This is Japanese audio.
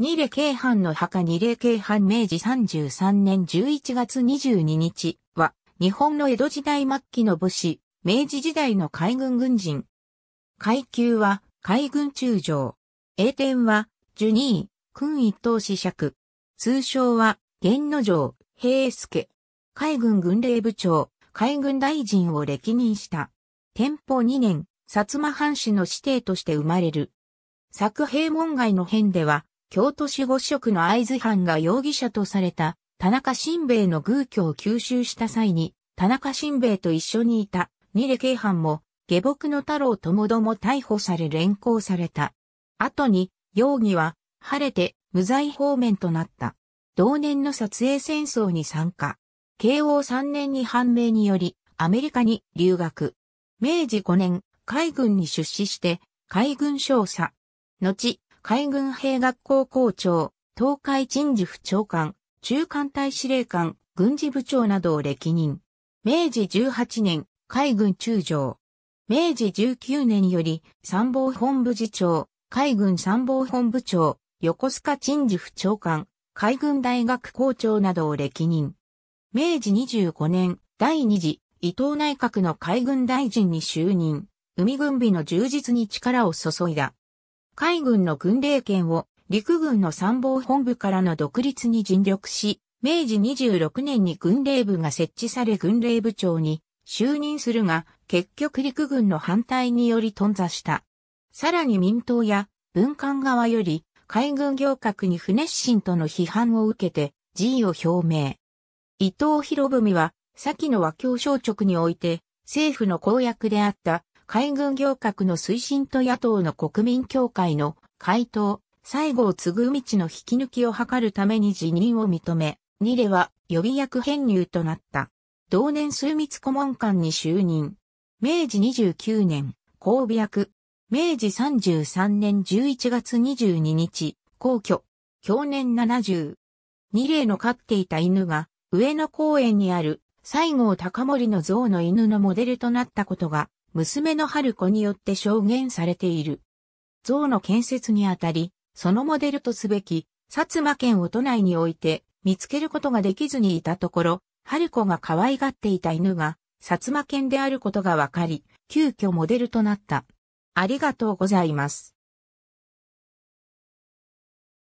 二礼京藩の墓二礼京藩明治33年11月22日は、日本の江戸時代末期の武士、明治時代の海軍軍人。階級は、海軍中将。栄天は、ジュニー、君一等子爵。通称は、源之丞、平助。海軍軍令部長、海軍大臣を歴任した。天保2年、薩摩藩士の指定として生まれる。作平門外の変では、京都市五色の会津藩が容疑者とされた田中新兵衛の偶居を吸収した際に、田中新兵衛と一緒にいた二礼警藩も下僕の太郎ともども逮捕され連行された。後に容疑は晴れて無罪方面となった。同年の撮影戦争に参加。慶応3年に判明によりアメリカに留学。明治5年海軍に出資して海軍少佐。後、海軍兵学校校長、東海人事府長官、中艦隊司令官、軍事部長などを歴任。明治18年、海軍中将。明治19年より、参謀本部次長、海軍参謀本部長、横須賀人事府長官、海軍大学校長などを歴任。明治25年、第2次、伊藤内閣の海軍大臣に就任。海軍備の充実に力を注いだ。海軍の軍令権を陸軍の参謀本部からの独立に尽力し、明治26年に軍令部が設置され軍令部長に就任するが、結局陸軍の反対により頓挫した。さらに民党や文官側より海軍行革に不熱心との批判を受けて辞意を表明。伊藤博文は、先の和協省直において、政府の公約であった海軍行革の推進と野党の国民協会の回答、西郷継ぐ道の引き抜きを図るために辞任を認め、二例は予備役編入となった。同年数密顧問官に就任。明治29年、公備役。明治33年11月22日、皇居。去年70。二例の飼っていた犬が、上野公園にある西郷隆盛の像の犬のモデルとなったことが娘の春子によって証言されている。像の建設にあたり、そのモデルとすべき、薩摩県を都内において見つけることができずにいたところ、春子が可愛がっていた犬が、薩摩県であることがわかり、急遽モデルとなった。ありがとうございます。